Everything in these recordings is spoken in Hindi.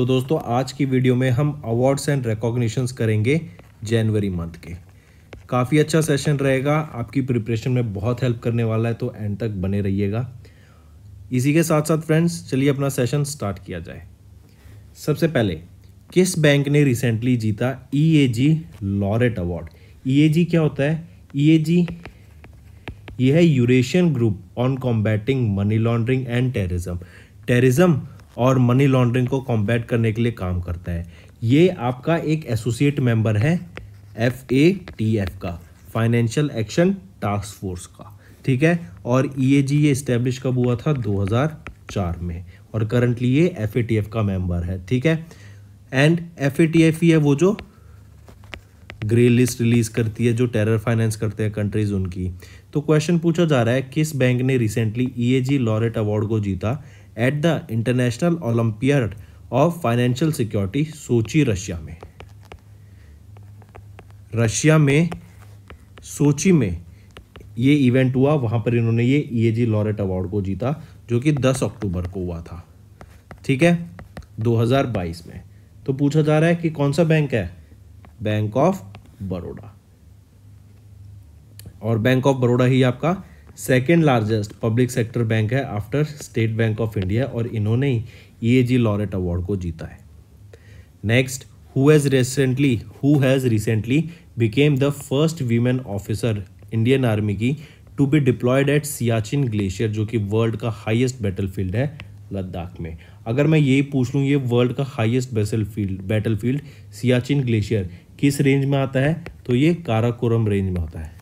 तो दोस्तों आज की वीडियो में हम अवार्ड्स एंड रिकॉग्निशंस करेंगे जनवरी मंथ के काफ़ी अच्छा सेशन रहेगा आपकी प्रिपरेशन में बहुत हेल्प करने वाला है तो एंड तक बने रहिएगा इसी के साथ साथ फ्रेंड्स चलिए अपना सेशन स्टार्ट किया जाए सबसे पहले किस बैंक ने रिसेंटली जीता ई A G laureate award E A जी क्या होता है ई ए जी यह है Eurasian group on combating money laundering and terrorism terrorism और मनी लॉन्ड्रिंग को कॉम्बैट करने के लिए काम करता है ये आपका एक एसोसिएट मेंबर है एफ ए टी एफ का फाइनेंशियल एक्शन टास्क फोर्स का ठीक है और ई ए जी ये इस्टेब्लिश कब हुआ था 2004 में और करंटली ये एफ ए टी एफ का मेंबर है ठीक है and F A T F ही है वो जो ग्रे लिस्ट रिलीज करती है जो टेरर फाइनेंस करते हैं कंट्रीज उनकी तो क्वेश्चन पूछा जा रहा है किस बैंक ने recently E A G laureate award को जीता at the international olympiad of financial security Sochi Russia में रशिया में सोची में ये इवेंट हुआ वहाँ पर इन्होंने ये ई जी लॉरेट अवार्ड को जीता जो कि 10 अक्टूबर को हुआ था ठीक है 2022 में तो पूछा जा रहा है कि कौन सा बैंक है बैंक ऑफ बड़ोडा और बैंक ऑफ बड़ोडा ही आपका second largest public sector bank है after State Bank of India और इन्होंने ही ए जी लॉरेट अवार्ड को जीता है next who has recently who has recently became the first women officer Indian army की to be deployed at Siachen glacier जो कि वर्ल्ड का हाइएस्ट बैटल फील्ड है लद्दाख में अगर मैं यही पूछ लूँ ये वर्ल्ड का highest battle field battle field Siachen glacier किस रेंज में आता है तो ये काराकोरम रेंज में आता है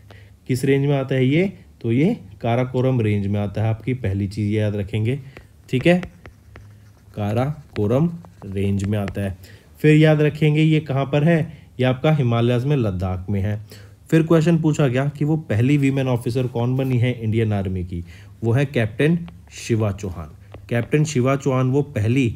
किस रेंज में आता है ये तो ये काराकोरम रेंज में आता है आपकी पहली चीज़ याद रखेंगे ठीक है काराकोरम रेंज में आता है फिर याद रखेंगे ये कहाँ पर है ये आपका हिमालय में लद्दाख में है फिर क्वेश्चन पूछा गया कि वो पहली वीमेन ऑफिसर कौन बनी है इंडियन आर्मी की वो है कैप्टन शिवा चौहान कैप्टन शिवा चौहान वो पहली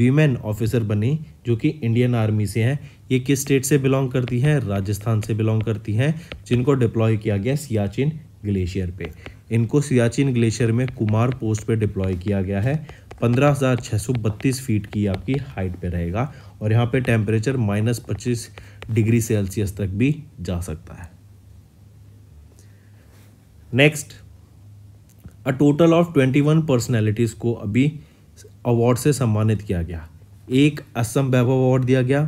वीमेन ऑफिसर बनी जो कि इंडियन आर्मी से हैं ये किस स्टेट से बिलोंग करती हैं राजस्थान से बिलोंग करती हैं जिनको डिप्लॉय किया गया सियाचिन ग्लेशियर पे इनको सियाचिन ग्लेशियर में कुमार पोस्ट पे डिप्लॉय किया गया है 15,632 फीट की आपकी हाइट पे रहेगा और यहाँ पे टेम्परेचर माइनस पच्चीस डिग्री सेल्सियस तक भी जा सकता है next a total of 21 personalities को अभी अवार्ड से सम्मानित किया गया एक असम वैभव अवार्ड दिया गया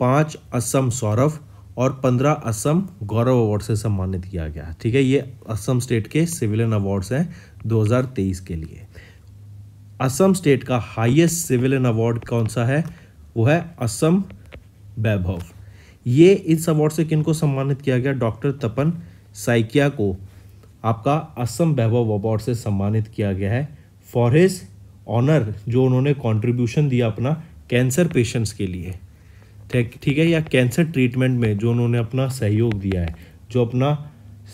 पांच असम सौरभ और पंद्रह असम गौरव अवार्ड से सम्मानित किया गया ठीक है ये असम स्टेट के सिविलियन अवार्ड्स हैं 2023 के लिए असम स्टेट का हाईएस्ट सिविलियन अवार्ड कौन सा है वो है असम वैभव ये इस अवार्ड से किन को सम्मानित किया गया डॉक्टर तपन साइकिया को आपका असम वैभव अवार्ड से सम्मानित किया गया है फॉर हिज ऑनर जो उन्होंने कॉन्ट्रीब्यूशन दिया अपना कैंसर पेशेंट्स के लिए ठीक है या कैंसर ट्रीटमेंट में जो उन्होंने अपना सहयोग दिया है जो अपना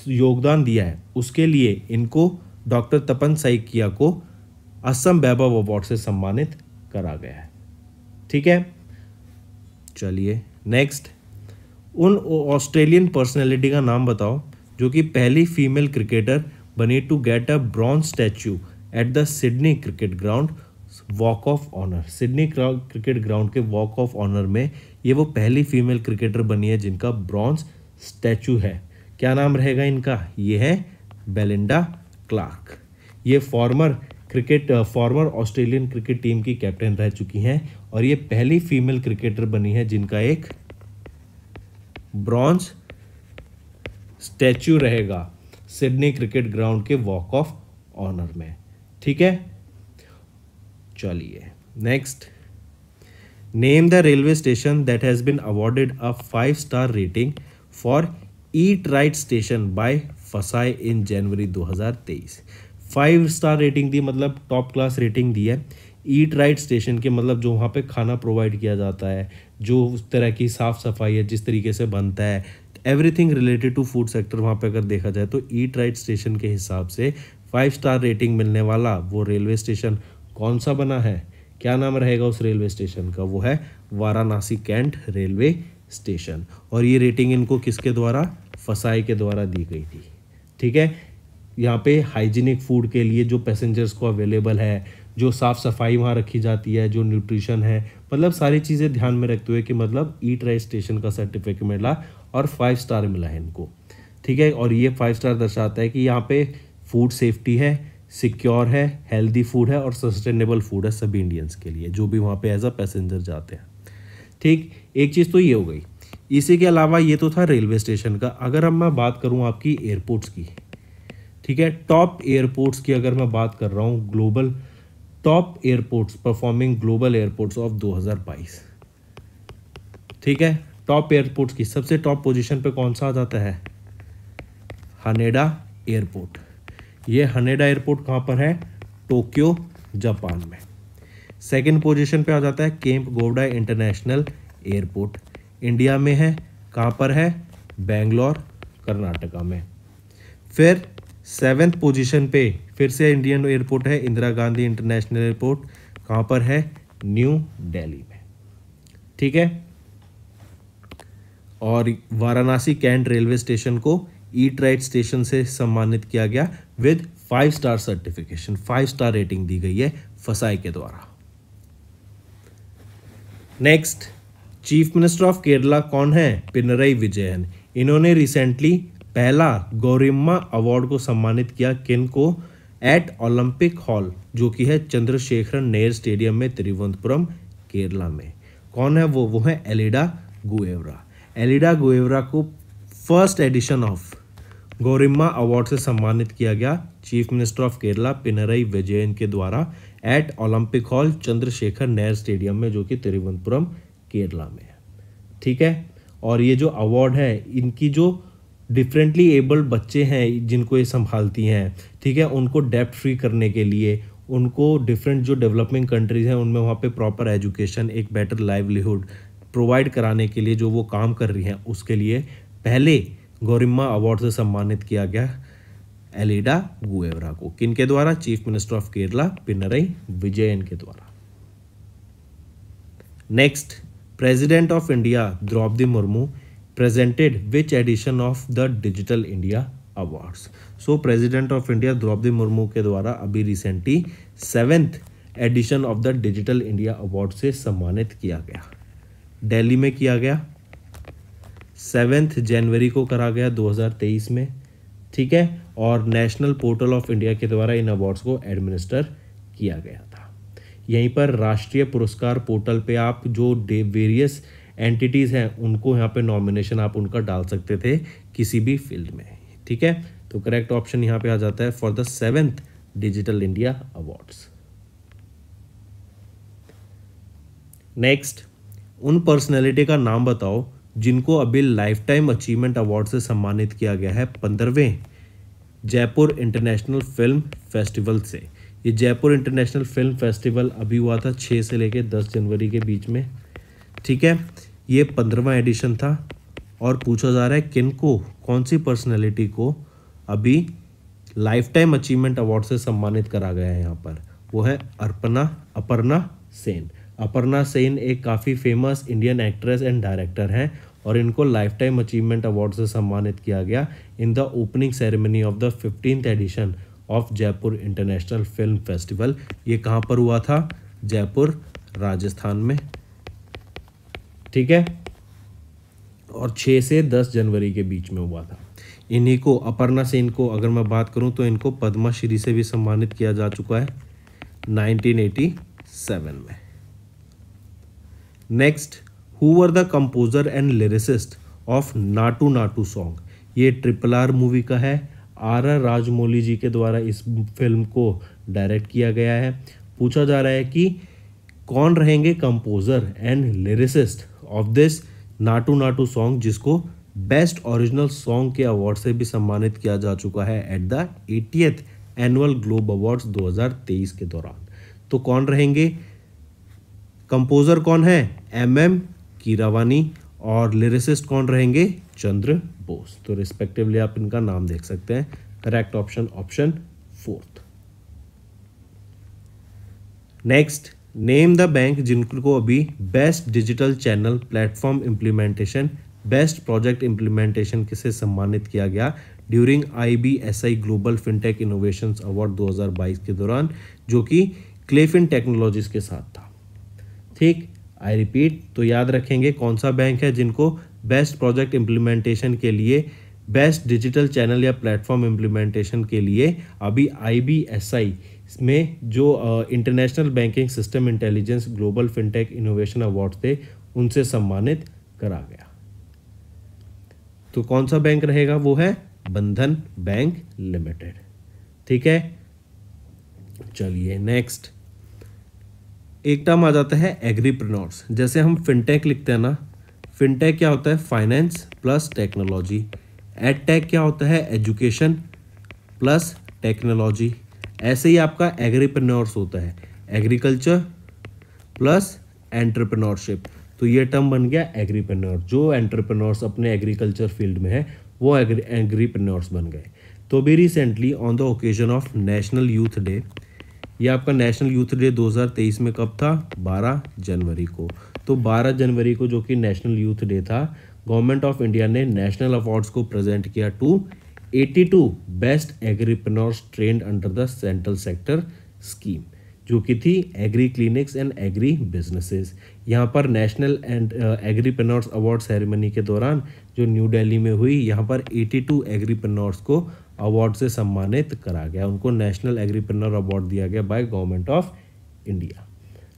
योगदान दिया है उसके लिए इनको डॉक्टर तपन साइकिया को असम वैभव अवार्ड से सम्मानित करा गया है ठीक है चलिए नेक्स्ट उन ऑस्ट्रेलियन पर्सनैलिटी का नाम बताओ जो कि पहली फीमेल क्रिकेटर बनी to get a bronze statue at the Sydney cricket ground walk of honour Sydney cricket ground के वॉक ऑफ ऑनर में ये वो पहली फीमेल क्रिकेटर बनी है जिनका ब्रॉन्ज स्टैचू है क्या नाम रहेगा इनका ये है बेलिंडा क्लार्क ये former cricket former Australian cricket team की कैप्टन रह चुकी हैं और ये पहली फीमेल क्रिकेटर बनी है जिनका एक ब्रॉन्ज स्टैचू रहेगा सिडनी क्रिकेट ग्राउंड के वॉक ऑफ ऑनर में ठीक है चलिए next Name the railway station that has been awarded a 5-star rating for Eat Right Station by FSSAI in January 2023 five star rating दी मतलब टॉप क्लास रेटिंग दी है ईट राइट स्टेशन के मतलब जो वहाँ पे खाना प्रोवाइड किया जाता है जो उस तरह की साफ़ सफाई है जिस तरीके से बनता है everything related to food sector वहाँ पे अगर देखा जाए तो ईट राइट स्टेशन के हिसाब से फाइव स्टार रेटिंग मिलने वाला वो रेलवे स्टेशन कौन सा बना है क्या नाम रहेगा उस रेलवे स्टेशन का वो है वाराणसी कैंट रेलवे स्टेशन और ये रेटिंग इनको किसके द्वारा फसाई के द्वारा दी गई थी ठीक है यहाँ पे हाइजीनिक फूड के लिए जो पैसेंजर्स को अवेलेबल है जो साफ़ सफाई वहाँ रखी जाती है जो न्यूट्रिशन है मतलब सारी चीज़ें ध्यान में रखते हुए कि मतलब ईट राइट स्टेशन का सर्टिफिकेट मिला और फाइव स्टार मिला है इनको ठीक है और ये फाइव स्टार दर्शाता है कि यहाँ पे फूड सेफ्टी है सिक्योर है हेल्दी फूड है और सस्टेनेबल फूड है सभी इंडियंस के लिए जो भी वहाँ पे एज अ पैसेंजर जाते हैं ठीक एक चीज़ तो ये हो गई इसी के अलावा ये तो था रेलवे स्टेशन का अगर अब मैं बात करूँ आपकी एयरपोर्ट्स की ठीक है टॉप एयरपोर्ट्स की अगर मैं बात कर रहा हूँ global top airports performing global airports of 2022 ठीक है टॉप एयरपोर्ट्स की सबसे टॉप पोजीशन पे कौन सा आ जाता है हनेडा एयरपोर्ट ये हनेडा एयरपोर्ट कहाँ पर है टोक्यो जापान में सेकेंड पोजिशन पे आ जाता है Kempe Gowda international airport India में है कहाँ पर है बेंगलोर कर्नाटका में फिर सेवेंथ पोजीशन पे फिर से इंडियन एयरपोर्ट है इंदिरा गांधी इंटरनेशनल एयरपोर्ट कहाँ पर है न्यू दिल्ली में ठीक है और वाराणसी कैंट रेलवे स्टेशन को ईट राइट स्टेशन से सम्मानित किया गया with five star certification five star rating दी गई है फसाई के द्वारा next chief minister of Kerala कौन है पिनरई विजयन इन्होंने रिसेंटली पहला गौरिम्मा अवार्ड को सम्मानित किया किन को एट ओलंपिक हॉल जो कि है चंद्रशेखर नेहर स्टेडियम में तिरुवनंतपुरम केरला में कौन है वो वो है एलिडा गुएवरा एलिडा गुएवरा को first edition of Gowriamma award से सम्मानित किया गया chief minister of Kerala Pinarayi Vijayan के द्वारा at Olympic hall Chandrasekhar Nair stadium में जो कि तिरुवनंतपुरम केरला में है ठीक है और ये जो अवार्ड है इनकी जो डिफरेंटली एबल्ड बच्चे हैं जिनको ये संभालती हैं ठीक है उनको डेप्ट फ्री करने के लिए उनको डिफरेंट जो डेवलपिंग कंट्रीज हैं उनमें वहाँ पे प्रॉपर एजुकेशन एक बेटर लाइवलीहुड प्रोवाइड कराने के लिए जो वो काम कर रही हैं उसके लिए पहले गोरिम्मा अवार्ड से सम्मानित किया गया एलिडा गुएवरा को किन के द्वारा chief minister of Kerala Pinarayi Vijayan के द्वारा next president of India Droupadi Murmu presented which edition of the digital India awards so president of India Droupadi Murmu के द्वारा अभी recently seventh edition of the digital India award से सम्मानित किया गया दिल्ली में किया गया सेवेंथ जनवरी को करा गया 2023 में ठीक है और नेशनल पोर्टल ऑफ इंडिया के द्वारा इन अवार्ड्स को एडमिनिस्टर किया गया था यहीं पर राष्ट्रीय पुरस्कार पोर्टल पे आप जो वेरियस एंटिटीज़ हैं उनको यहाँ पे नॉमिनेशन आप उनका डाल सकते थे किसी भी फील्ड में ठीक है तो करेक्ट ऑप्शन यहाँ पे आ जाता है for the seventh digital India awards next उन पर्सनैलिटी का नाम बताओ जिनको अभी लाइफ टाइम अचीवमेंट अवार्ड से सम्मानित किया गया है पंद्रहवें जयपुर इंटरनेशनल फिल्म फेस्टिवल से ये जयपुर इंटरनेशनल फिल्म फेस्टिवल अभी हुआ था छः से लेकर दस जनवरी के बीच में ठीक है ये पंद्रहवा एडिशन था और पूछा जा रहा है किन को कौन सी पर्सनैलिटी को अभी लाइफ टाइम अचीवमेंट अवार्ड से सम्मानित करा गया है यहाँ पर वो है अर्पणा अपर्णा सेन अपर्णा सेन एक काफ़ी famous Indian actress and director हैं और इनको लाइफ टाइम अचीवमेंट अवार्ड से सम्मानित किया गया in the opening ceremony of the fifteenth edition of Jaipur international film festival ये कहाँ पर हुआ था जयपुर राजस्थान में ठीक है और 6 से 10 जनवरी के बीच में हुआ था इन्हीं को अपर्णा से इनको अगर मैं बात करूं तो इनको पद्मा श्री से भी सम्मानित किया जा चुका है 1987 में next who were the composer and lyricist of Naatu Naatu song ये ट्रिपल आर मूवी का है आर आर राजमौली जी के द्वारा इस फिल्म को डायरेक्ट किया गया है पूछा जा रहा है कि कौन रहेंगे composer and lyricist of this Naatu Naatu song जिसको बेस्ट ओरिजिनल सॉन्ग के अवार्ड से भी सम्मानित किया जा चुका है at the eightieth annual globe awards 2023 के दौरान तो कौन रहेंगे कंपोजर कौन है एम एम की रवानी और लिरिसिस्ट कौन रहेंगे चंद्र बोस तो रिस्पेक्टिवली आप इनका नाम देख सकते हैं correct option option fourth next name the bank जिनको अभी best digital channel platform implementation best project implementation किसे सम्मानित किया गया during IBSI global fintech innovation award 2022 के दौरान जो कि क्लेफिन टेक्नोलॉजीज के साथ था ठीक आई रिपीट तो याद रखेंगे कौन सा बैंक है जिनको बेस्ट प्रोजेक्ट इम्प्लीमेंटेशन के लिए बेस्ट डिजिटल चैनल या प्लेटफॉर्म इम्प्लीमेंटेशन के लिए अभी आई में जो international banking system intelligence global fintech innovation award थे उनसे सम्मानित करा गया तो कौन सा बैंक रहेगा वो है बंधन बैंक लिमिटेड ठीक है चलिए नेक्स्ट एक टर्म आ जाता है एग्रीप्रनोर्स जैसे हम फिनटेक लिखते हैं ना फिनटेक क्या होता है finance plus technology ed tech क्या होता है एजुकेशन प्लस टेक्नोलॉजी ऐसे ही आपका एग्रीप्रनोर्स होता है एग्रीकल्चर प्लस एंटरप्रेन्योरशिप तो ये टर्म बन गया एग्रीप्रनोर जो एंटरप्रेन्योर्स अपने एग्रीकल्चर फील्ड में है वो एग्री एग्रीप्रनोर्स बन गए तो भी recently on the occasion of national youth day ये आपका नेशनल यूथ डे 2023 में कब था 12 जनवरी को तो 12 जनवरी को जो कि नेशनल यूथ डे था गवर्नमेंट ऑफ इंडिया ने नेशनल अवार्ड्स को प्रेजेंट किया to 82 best agripreneurs trained under the central sector scheme जो कि थी agri clinics and agri businesses यहाँ पर national and agripreneurs award ceremony के दौरान जो न्यू दिल्ली में हुई यहाँ पर 82 एग्रीप्रनोर्स को अवार्ड से सम्मानित करा गया उनको नेशनल एग्रीप्रनर अवार्ड दिया गया बाय गवर्नमेंट ऑफ इंडिया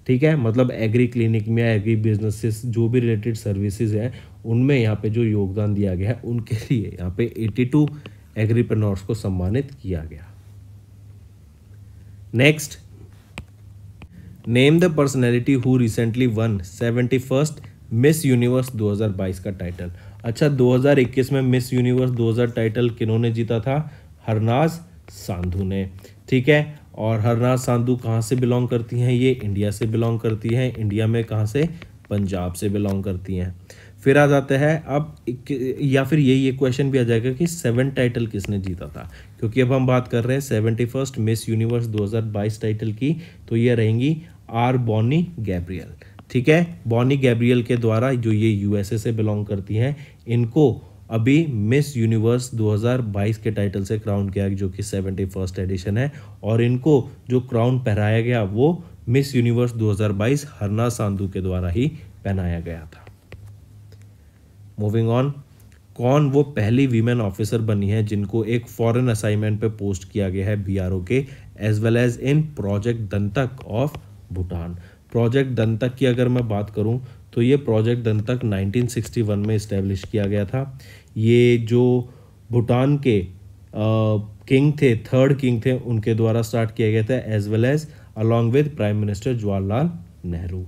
ठीक है मतलब एग्री क्लिनिक में या एग्री बिजनेस जो भी रिलेटेड सर्विसेज हैं उनमें यहाँ पे जो योगदान दिया गया है उनके लिए यहाँ पे 82 टू एग्रीप्रनोर्स को सम्मानित किया गया next name the personality who recently won seventy miss universe 2022 का टाइटल अच्छा 2021 में मिस यूनिवर्स 2000 टाइटल किन्होंने जीता था हरनाज सांधू ने ठीक है और हरनाज सांधू कहाँ से बिलोंग करती हैं ये इंडिया से बिलोंग करती हैं इंडिया में कहाँ से पंजाब से बिलोंग करती हैं फिर आ जाता है अब या फिर यही ये क्वेश्चन भी आ जाएगा कि सेवन टाइटल किसने जीता था क्योंकि अब हम बात कर रहे हैं seventy first miss universe 2022 title की तो ये रहेंगी आर बॉनी गैब्रियल ठीक है बॉनी गैब्रियल के द्वारा जो ये यूएसए से बिलोंग करती हैं इनको अभी मिस यूनिवर्स 2022 के टाइटल से क्राउन किया जो कि सेवेंटी फर्स्ट एडिशन है और इनको जो क्राउन पहनाया गया वो मिस यूनिवर्स 2022 हरना सांधु के द्वारा ही पहनाया गया था मूविंग ऑन कौन वो पहली वीमेन ऑफिसर बनी है जिनको एक फॉरेन असाइनमेंट पे पोस्ट किया गया है बीआरओ के as well as in project Dantak of Bhutan project Dantak की अगर मैं बात करूँ तो ये प्रोजेक्ट दंतक 1961 में इस्टेब्लिश किया गया था ये जो भूटान के किंग थे थर्ड किंग थे उनके द्वारा स्टार्ट किया गया था as well as along with prime minister Jawaharlal Nehru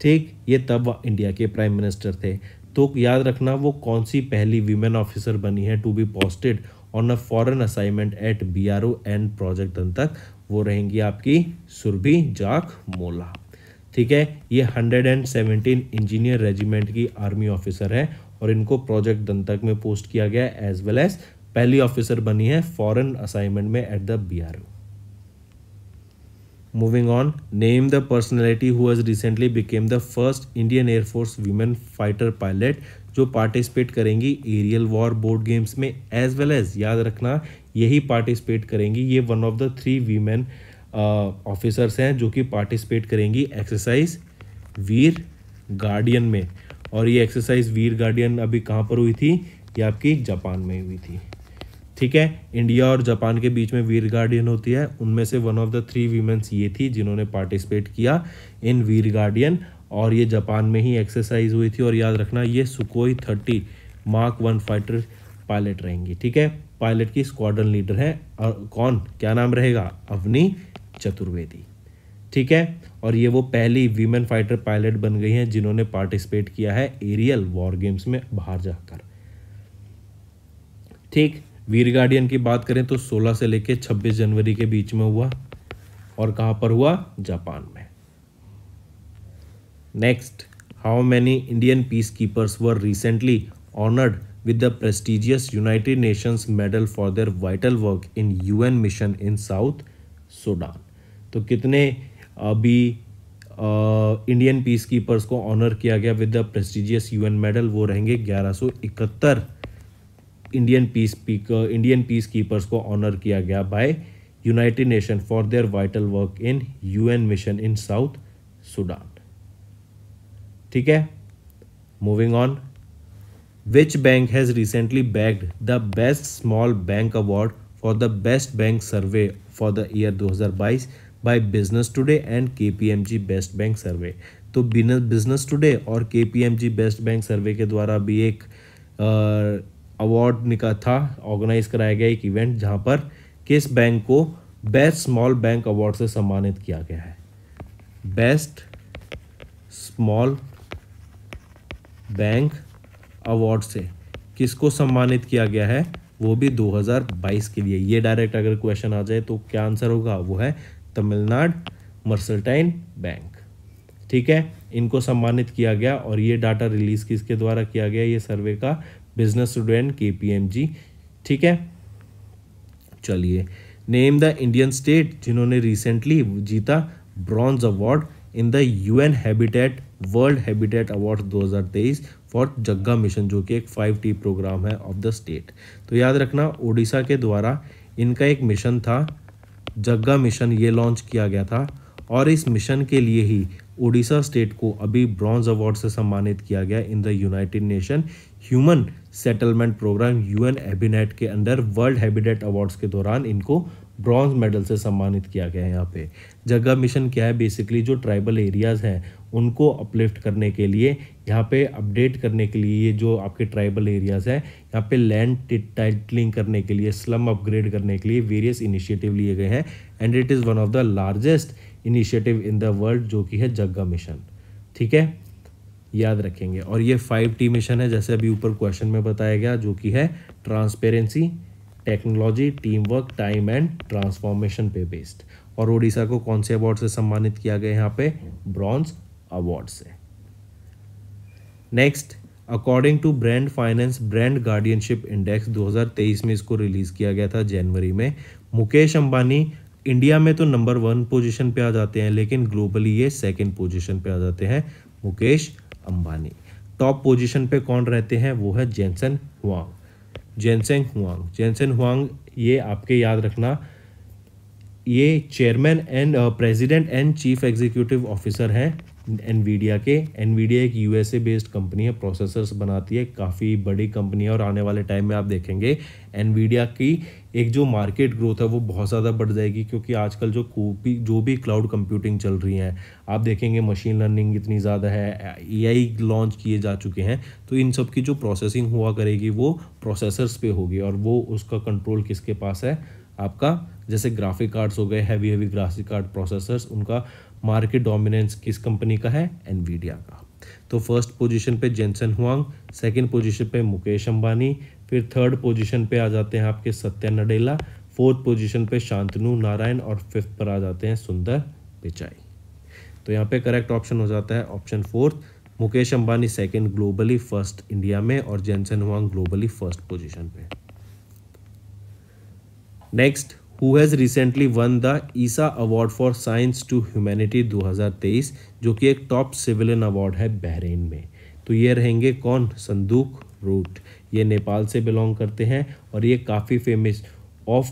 ठीक ये तब इंडिया के प्राइम मिनिस्टर थे तो याद रखना वो कौन सी पहली वीमेन ऑफिसर बनी है to be posted on a foreign assignment at B R O and project Dantak वो रहेंगी आपकी सुरभि जाख मोला ठीक है ये hundred and seventeen engineer regiment की आर्मी ऑफिसर है और इनको प्रोजेक्ट दंतक में पोस्ट किया गया एज वेल एज पहली ऑफिसर बनी है फॉरेन असाइनमेंट में at the B R O Moving on, name the personality who has recently became the first Indian Air Force जो पार्टिसिपेट करेंगी एरियल वॉर बोर्ड गेम्स में एज वेल एज याद रखना यही पार्टिसिपेट करेंगी ये one of the three women officers हैं जो कि पार्टिसिपेट करेंगी एक्सरसाइज वीर गार्डियन में और ये एक्सरसाइज वीर गार्डियन अभी कहाँ पर हुई थी ये आपकी जापान में हुई थी ठीक है इंडिया और जापान के बीच में वीर गार्डियन होती है उनमें से one of the three womens ये थी जिन्होंने पार्टिसिपेट किया इन वीर गार्डियन और ये जापान में ही एक्सरसाइज हुई थी और याद रखना ये Sukhoi thirty mark one fighter pilot रहेंगी ठीक है पायलट की स्क्वाड्रन लीडर है और कौन क्या नाम रहेगा अवनी चतुर्वेदी ठीक है और ये वो पहली वीमेन फाइटर पायलट बन गई हैं जिन्होंने पार्टिसिपेट किया है एरियल वॉर गेम्स में बाहर जाकर ठीक वीर गार्डियन की बात करें तो 16 से लेकर 26 जनवरी के बीच में हुआ और कहां पर हुआ जापान में next how many Indian peace keepers were recently honoured with the prestigious United Nations medal for their vital work in UN mission in South Sudan तो कितने अभी इंडियन पीस कीपर्स को ऑनर किया गया with the prestigious UN medal वो रहेंगे ग्यारह Indian peace Indian peace keepers को ऑनर किया गया by United Nation for their vital work in UN mission in South Sudan ठीक है moving on which bank has recently bagged the best small bank award for the best bank survey for the year बाईस and K P M G best bank survey तो बिजनेस टुडे और के बेस्ट बैंक सर्वे के द्वारा भी एक अवार्ड निका था ऑर्गेनाइज कराया गया एक इवेंट जहां पर किस बैंक को बेस्ट स्मॉल बैंक अवार्ड से सम्मानित किया गया है बेस्ट स्मॉल बैंक अवार्ड से किसको सम्मानित किया गया है वो भी 2022 के लिए ये डायरेक्ट अगर क्वेश्चन आ जाए तो क्या आंसर होगा वो है तमिलनाडु मर्सल्टाइन बैंक ठीक है इनको सम्मानित किया गया और ये डाटा रिलीज किसके द्वारा किया गया ये सर्वे का बिजनेस स्टूडेंट के ठीक है चलिए नेम द इंडियन स्टेट जिन्होंने रिसेंटली जीता bronze award in the UN habitat world habitat award 2023 for Jaga mission जो कि एक फाइव टी प्रोग्राम है ऑफ द स्टेट तो याद रखना ओडिशा के द्वारा इनका एक मिशन था जग्गा मिशन ये लॉन्च किया गया था और इस मिशन के लिए ही ओडिशा स्टेट को अभी ब्रॉन्ज अवार्ड से सम्मानित किया गया in the United Nation human settlement program UN habitat के अंडर वर्ल्ड हैबिनेट अवार्ड्स के दौरान इनको ब्रॉन्ज मेडल से सम्मानित किया गया है यहाँ पे जग्गा मिशन क्या है बेसिकली जो ट्राइबल एरियाज़ हैं उनको अपलिफ्ट करने के लिए यहाँ पे अपडेट करने के लिए ये जो आपके ट्राइबल एरियाज़ है यहाँ पे लैंड टाइटलिंग करने के लिए स्लम अपग्रेड करने के लिए वेरियस इनिशिएटिव लिए गए हैं and it is one of the largest initiative in the world जो कि है जग्गा मिशन ठीक है याद रखेंगे और ये फाइव टी मिशन है जैसे अभी ऊपर क्वेश्चन में बताया गया जो कि है transparency technology team work time and transformation पे बेस्ड और ओडिशा को कौन से अवार्ड से सम्मानित किया गया यहाँ पे ब्रॉन्ज अवार्ड से next according to brand finance brand guardianship index 2023 में इसको रिलीज किया गया था जनवरी में मुकेश अंबानी इंडिया में तो नंबर वन पोजीशन पे आ जाते हैं लेकिन ग्लोबली ये सेकंड पोजीशन पे आ जाते हैं मुकेश अंबानी टॉप पोजीशन पे कौन रहते हैं वो है Jensen Huang Jensen Huang Jensen Huang ये आपके याद रखना ये chairman and president and chief executive officer हैं एनवीडिया के एनवीडिया एक यूएसए बेस्ड कंपनी है प्रोसेसर्स बनाती है काफ़ी बड़ी कंपनी है और आने वाले टाइम में आप देखेंगे एनवीडिया की एक जो मार्केट ग्रोथ है वो बहुत ज़्यादा बढ़ जाएगी क्योंकि आजकल जो कोपी जो भी क्लाउड कंप्यूटिंग चल रही है आप देखेंगे मशीन लर्निंग इतनी ज़्यादा है ए लॉन्च किए जा चुके हैं तो इन सब की जो प्रोसेसिंग हुआ करेगी वो प्रोसेसर्स पे होगी और वो उसका कंट्रोल किसके पास है आपका जैसे ग्राफिक कार्ड्स हो गए heavy heavy graphic card processors उनका मार्केट डोमिनेंस किस कंपनी का है एनवीडिया का तो फर्स्ट पोजीशन पे जेंसन हुआंग सेकंड पोजीशन पे मुकेश अंबानी फिर थर्ड पोजीशन पे आ जाते हैं आपके सत्या नडेला फोर्थ पोजीशन पे शांतनु नारायण और फिफ्थ पर आ जाते हैं सुंदर पिचाई तो यहाँ पे करेक्ट ऑप्शन हो जाता है option fourth Mukesh Ambani second globally first India में और Jensen Huang globally first position पे next who has recently won the Isa award for science to humanity 2023 जो कि एक टॉप सिविलियन अवार्ड है बहरीन में तो ये रहेंगे कौन संदूक रूट ये नेपाल से बिलोंग करते हैं और ये काफ़ी फेमस ऑफ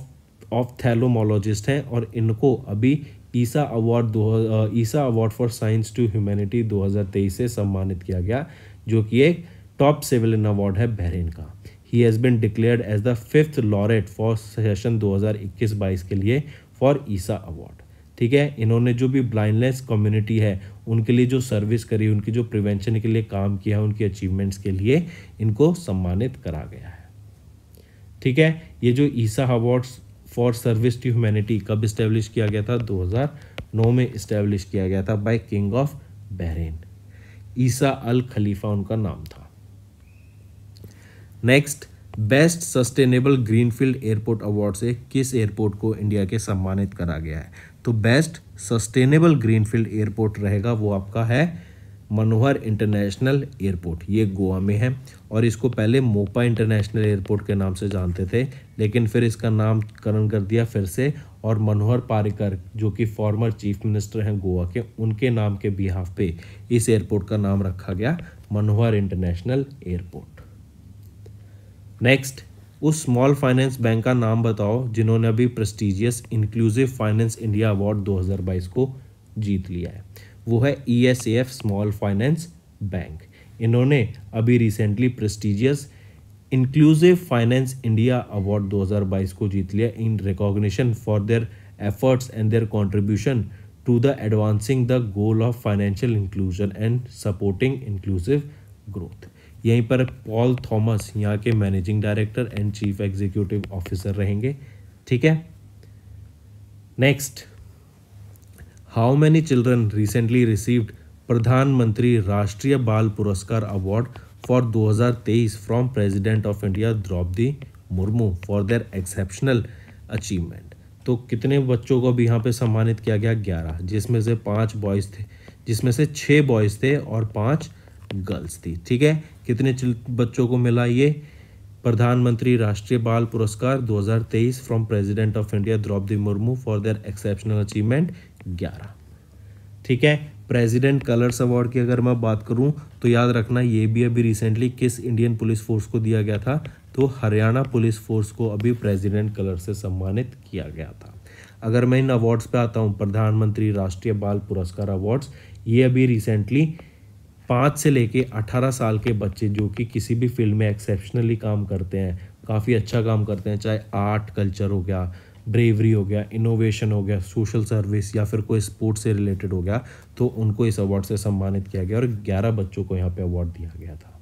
ऑफ थैलोमोलॉजिस्ट हैं और इनको अभी ईसा e अवार्ड दो Isa award for science to humanity 2023 से सम्मानित किया गया जो कि एक टॉप सिविलियन अवार्ड है बहरीन का ही has been declared as the fifth laureate for session 2021-22 के लिए फॉर ईसा अवार्ड ठीक है इन्होंने जो भी ब्लाइंडनेस कम्युनिटी है उनके लिए जो सर्विस करी उनकी जो प्रिवेंशन के लिए काम किया उनकी अचीवमेंट्स के लिए इनको सम्मानित करा गया है ठीक है ये जो Isa award for service to humanity कब इस्टेब्लिश किया गया था 2009 में इस्टेब्लिश किया गया था by king of Bahrain Isa Al Khalifa उनका नाम था next best sustainable greenfield airport award से किस एयरपोर्ट को इंडिया के सम्मानित करा गया है तो बेस्ट सस्टेनेबल ग्रीनफील्ड एयरपोर्ट रहेगा वो आपका है मनोहर इंटरनेशनल एयरपोर्ट ये गोवा में है और इसको पहले मोपा इंटरनेशनल एयरपोर्ट के नाम से जानते थे लेकिन फिर इसका नामकरण कर दिया फिर से और मनोहर पारिकर जो कि फॉर्मर चीफ मिनिस्टर हैं गोवा के उनके नाम के बिहाफ पे इस एयरपोर्ट का नाम रखा गया मनोहर इंटरनेशनल एयरपोर्ट नेक्स्ट उस स्मॉल फाइनेंस बैंक का नाम बताओ जिन्होंने अभी prestigious inclusive finance India award 2022 को जीत लिया है वो है E S F small finance bank इन्होंने अभी recently prestigious inclusive finance India award 2022 को जीत लिया in recognition for their efforts and their contribution to the advancing the goal of financial inclusion and supporting inclusive growth यहीं पर पॉल थॉमस यहाँ के managing director and chief executive officer रहेंगे ठीक है next how many children recently received Pradhan Mantri Rashtriya Bal Puraskar award for 2023 from president of India Droupadi Murmu for their exceptional achievement तो कितने बच्चों को अभी यहाँ पे सम्मानित किया गया ग्यारह जिसमें से पाँच बॉयज़ थे जिसमें से छः बॉयज़ थे और पाँच गर्ल्स थी ठीक है कितने बच्चों को मिला ये प्रधानमंत्री Rashtriya Bal Puraskar 2023 from president of India Droupadi Murmu for their exceptional achievement 11 ठीक है प्रेसिडेंट कलर्स अवार्ड की अगर मैं बात करूं तो याद रखना ये भी अभी रिसेंटली किस इंडियन पुलिस फोर्स को दिया गया था तो हरियाणा पुलिस फोर्स को अभी प्रेसिडेंट कलर से सम्मानित किया गया था अगर मैं इन अवार्ड्स पे आता हूँ प्रधानमंत्री राष्ट्रीय बाल पुरस्कार अवार्ड्स ये अभी रिसेंटली पाँच से लेके अठारह साल के बच्चे जो कि किसी भी फील्ड में एक्सेप्शनली काम करते हैं काफ़ी अच्छा काम करते हैं चाहे आर्ट कल्चर हो गया ब्रेवरी हो गया इनोवेशन हो गया सोशल सर्विस या फिर कोई स्पोर्ट्स से रिलेटेड हो गया तो उनको इस अवार्ड से सम्मानित किया गया और ग्यारह बच्चों को यहाँ पे अवार्ड दिया गया था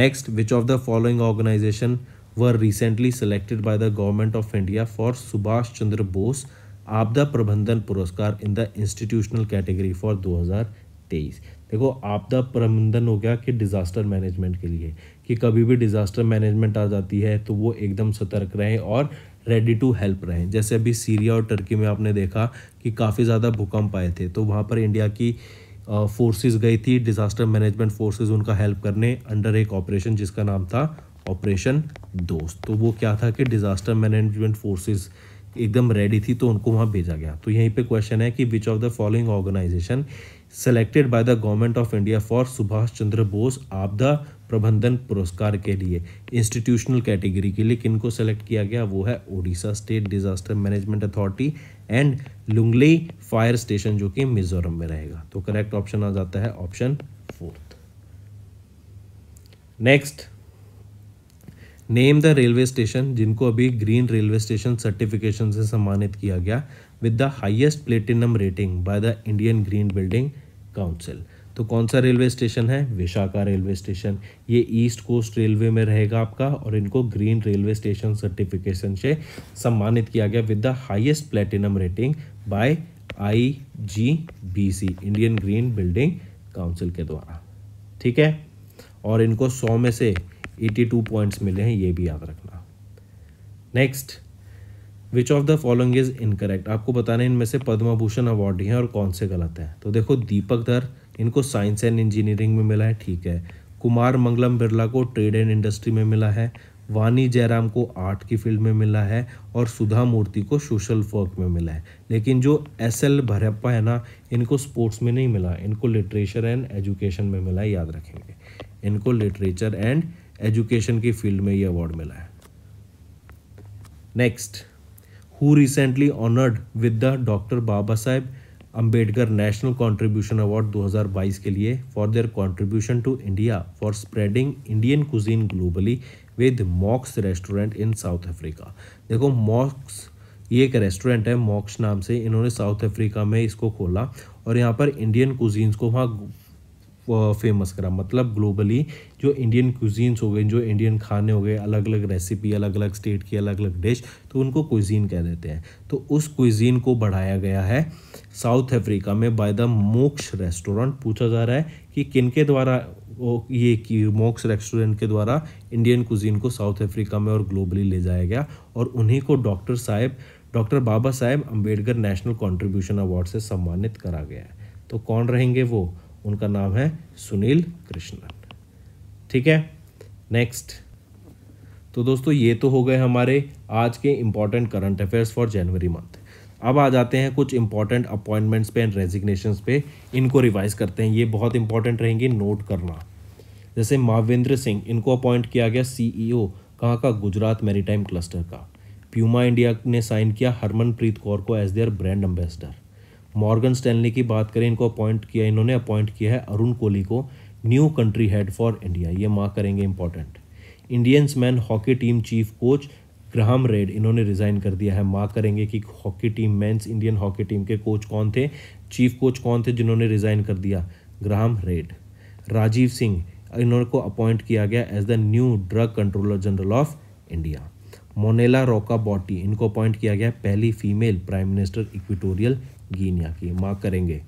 next which of the following organisation were recently selected by the government of India for Subhash Chandra Bose Aapda Prabandhan Puraskar in the institutional category for 2023 देखो आपदा प्रबंधन हो गया कि डिज़ास्टर मैनेजमेंट के लिए कि कभी भी डिज़ास्टर मैनेजमेंट आ जाती है तो वो एकदम सतर्क रहें और रेडी टू हेल्प रहें जैसे अभी सीरिया और टर्की में आपने देखा कि काफ़ी ज़्यादा भूकंप आए थे तो वहाँ पर इंडिया की फोर्सेस गई थी डिज़ास्टर मैनेजमेंट फोर्सेस उनका हेल्प करने अंडर एक ऑपरेशन जिसका नाम था ऑपरेशन दोस्त तो वो क्या था कि डिज़ास्टर मैनेजमेंट फोर्सेस एकदम रेडी थी तो उनको वहाँ भेजा गया तो यहीं पे क्वेश्चन है कि which of the following organisation selected by the government of India for Subhash Chandra Bose Aapda Prabandhan पुरस्कार के लिए इंस्टीट्यूशनल कैटेगरी के लिए किनको सेलेक्ट किया गया वो है Odisha state disaster management authority and Lunglei fire station जो कि मिजोरम में रहेगा तो करेक्ट ऑप्शन आ जाता है option fourth next name the railway station जिनको अभी ग्रीन रेलवे स्टेशन सर्टिफिकेशन से सम्मानित किया गया with the highest platinum rating by the Indian green building council तो कौन सा रेलवे स्टेशन है विशाखा रेलवे स्टेशन ये ईस्ट कोस्ट रेलवे में रहेगा आपका और इनको ग्रीन रेलवे स्टेशन सर्टिफिकेशन से सम्मानित किया गया with the highest platinum rating by IGBC Indian green building council के द्वारा ठीक है और इनको सौ में से 82 पॉइंट्स मिले हैं ये भी याद रखना next which of the following is incorrect आपको बताना इनमें से पद्म भूषण अवार्ड हैं और कौन से गलत हैं तो देखो दीपक धर इनको साइंस एंड इंजीनियरिंग में मिला है ठीक है कुमार मंगलम बिरला को ट्रेड एंड इंडस्ट्री में मिला है वानी जयराम को आर्ट की फील्ड में मिला है और सुधा मूर्ति को सोशल वर्क में मिला है लेकिन जो एस एल भरप्पा है ना इनको स्पोर्ट्स में नहीं मिला इनको लिटरेचर एंड एजुकेशन में मिला है याद रखेंगे इनको लिटरेचर एंड एजुकेशन की फील्ड में ये अवार्ड मिला है next who recently honoured with the doctor Baba Saheb Ambedkar national contribution award दो हज़ार बाईस के लिए for their contribution to India for spreading Indian cuisine globally with Mox restaurant in South Africa देखो मॉक्स ये एक रेस्टोरेंट है मॉक्स नाम से इन्होंने साउथ अफ्रीका में इसको खोला और यहाँ पर इंडियन कुजीन्स को वहाँ फेमस करा मतलब ग्लोबली जो इंडियन कुजीन्स हो गए जो इंडियन खाने हो गए अलग अलग रेसिपी अलग अलग स्टेट की अलग अलग डिश तो उनको क्विजीन कह देते हैं तो उस क्विजीन को बढ़ाया गया है साउथ अफ्रीका में बाय द मोक्ष रेस्टोरेंट पूछा जा रहा है कि किन के द्वारा ये कि मोक्स रेस्टोरेंट के द्वारा इंडियन कुजीन को साउथ अफ्रीका में और ग्लोबली ले जाया गया और उन्हीं को doctor Saheb doctor Baba Saheb Ambedkar national contribution award से सम्मानित करा गया है तो कौन रहेंगे वो उनका नाम है सुनील कृष्णा ठीक है नेक्स्ट तो दोस्तों ये तो हो गए हमारे आज के important current affairs for January month अब आ जाते हैं कुछ इंपॉर्टेंट अपॉइंटमेंट्स पे एंड रेजिग्नेशन पे इनको रिवाइज करते हैं ये बहुत इंपॉर्टेंट रहेंगे नोट करना जैसे महावेंद्र सिंह इनको अपॉइंट किया गया सीईओ e कहाँ का गुजरात मेरीटाइम क्लस्टर का प्यूमा इंडिया ने साइन किया हरमनप्रीत कौर को as their brand ambassador Morgan Stanley की बात करें इनको अपॉइंट किया इन्होंने अपॉइंट किया है अरुण कोहली को new country head for India ये माँ करेंगे important Indians man hockey team chief coach Graham Reid इन्होंने रिज़ाइन कर दिया है माँ करेंगे कि hockey team men's Indian hockey team के कोच कौन थे चीफ कोच कौन थे जिन्होंने रिज़ाइन कर दिया ग्राहम रेड राजीव सिंह इन्होंने को अपॉइंट किया गया as the new drug controller general of India Manuela Roka Botey इनको अपॉइंट किया गया पहली female prime minister Equatorial Guinea की माँ करेंगे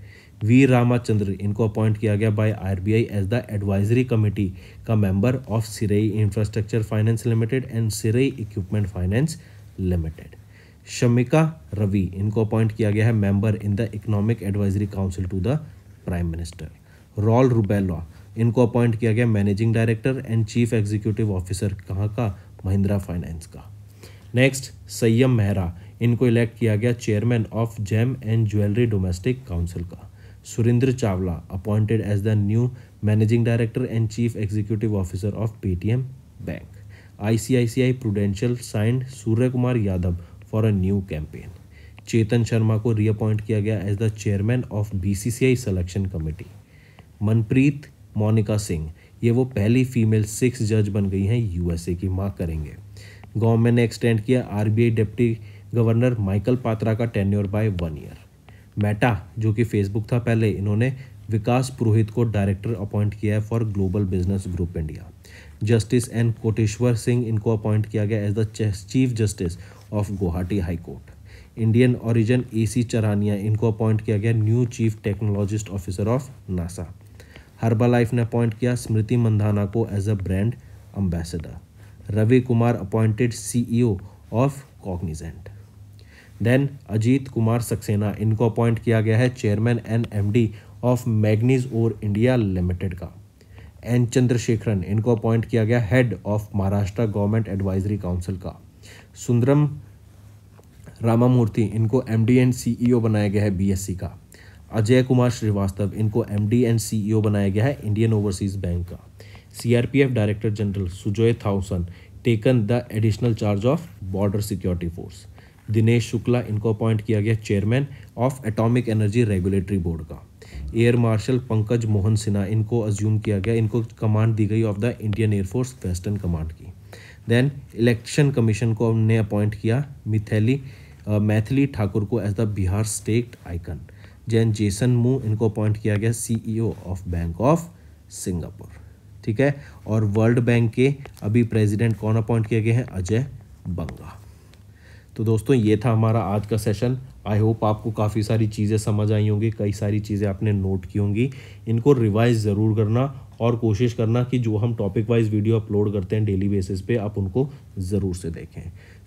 वी रामाचंद्र इनको अपॉइंट किया गया by RBI as the advisory committee का member of SREI infrastructure finance limited and SREI equipment finance limited Shamika Ravi इनको अपॉइंट किया गया है member in the economic advisory council to the prime minister roll rubella इनको अपॉइंट किया गया managing director and chief executive officer कहाँ का महिंद्रा फाइनेंस का नेक्स्ट संयम मेहरा इनको इलेक्ट किया गया chairman of gem and jewellery domestic council का Surendra Chawla appointed as the new managing director and chief executive officer of Paytm bank I I C C I prudential signed Surya Kumar Yadav for a new campaign Chetan Sharma को रीअपॉइंट किया गया as the chairman of B C C I selection committee Manpreet Monika Singh ये वो पहली फीमेल सिक्स जज बन गई हैं ए की मांग करेंगे गवर्नमेंट ने एक्सटेंड किया R B I deputy governor Michael Patra का tenure by one year Meta जो कि फेसबुक था पहले इन्होंने विकास पुरोहित को डायरेक्टर अपॉइंट किया है for global business group India justice N Koteswar Singh इनको अपॉइंट किया गया as the chief justice of Guwahati high court Indian origin A C Charania इनको अपॉइंट किया गया new chief technologist officer of NASA Herbalife ने अपॉइंट किया स्मृति मंधाना को as a brand ambassador Ravi Kumar appointed CEO of Cognizant then Ajit Kumar Saxena इनको अपॉइंट किया गया है chairman and MD of manganese ore India limited का एन चंद्रशेखरन इनको अपॉइंट किया गया head of Maharashtra government advisory council का सुंदरम रामामूर्ति इनको M D and C E O बनाया गया है बी एस सी का अजय कुमार श्रीवास्तव इनको एम डी एंड ओ बनाया गया है इंडियन ओवरसीज बैंक का C R P F director general Sujoy Thaosen taken the additional charge of border security force Dinesh Shukla इनको अपॉइंट किया गया chairman of atomic energy regulatory board का एयर मार्शल पंकज मोहन सिन्हा इनको अज्यूम किया गया इनको कमांड दी गई of the Indian air force western command की देन इलेक्शन कमीशन को ने अपॉइंट किया मिथैली मैथिली ठाकुर को as the Bihar state icon Jain Jason Moo इनको अपॉइंट किया गया CEO of bank of Singapore ठीक है और वर्ल्ड बैंक के अभी प्रेसिडेंट कौन अपॉइंट किए गए हैं अजय बंगा तो दोस्तों ये था हमारा आज का सेशन आई होप आपको काफ़ी सारी चीज़ें समझ आई होंगी कई सारी चीज़ें आपने नोट की होंगी इनको रिवाइज ज़रूर करना और कोशिश करना कि जो हम टॉपिक वाइज वीडियो अपलोड करते हैं डेली बेसिस पे आप उनको ज़रूर से देखें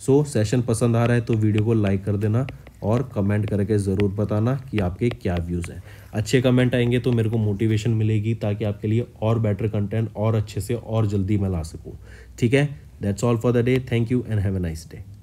सो so, सेशन पसंद आ रहा है तो वीडियो को लाइक कर देना और कमेंट करके ज़रूर बताना कि आपके क्या व्यूज़ हैं अच्छे कमेंट आएंगे तो मेरे को मोटिवेशन मिलेगी ताकि आपके लिए और बेटर कंटेंट और अच्छे से और जल्दी मैं ला सकूँ ठीक है that's all for the day thank you and have a nice day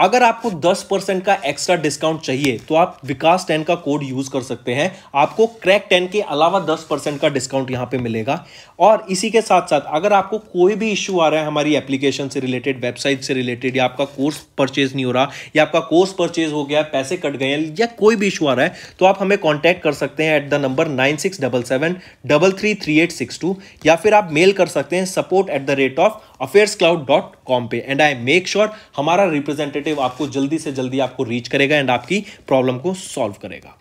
अगर आपको 10 परसेंट का एक्स्ट्रा डिस्काउंट चाहिए तो आप विकास टेन का कोड यूज कर सकते हैं आपको क्रैक टेन के अलावा 10 परसेंट का डिस्काउंट यहां पे मिलेगा और इसी के साथ साथ अगर आपको कोई भी इशू आ रहा है हमारी एप्लीकेशन से रिलेटेड वेबसाइट से रिलेटेड या आपका कोर्स परचेज नहीं हो रहा या आपका कोर्स परचेज हो गया पैसे कट गए हैं या कोई भी इशू आ रहा है तो आप हमें कॉन्टैक्ट कर सकते हैं at the number nine six double seven double three three eight six two या फिर आप मेल कर सकते हैं support at the rate of affairs cloud dot com पे एंड आई मेक श्योर हमारा रिप्रेजेंटेटिव आपको जल्दी से जल्दी आपको रीच करेगा एंड आपकी प्रॉब्लम को सॉल्व करेगा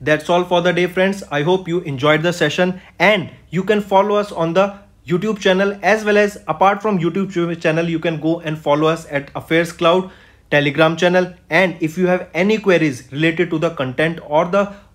That's all for the day friends. I hope you enjoyed the session and you can follow us on the YouTube channel as well as apart from YouTube channel you can go and follow us at Affairs Cloud telegram channel and if you have any queries related to the content or the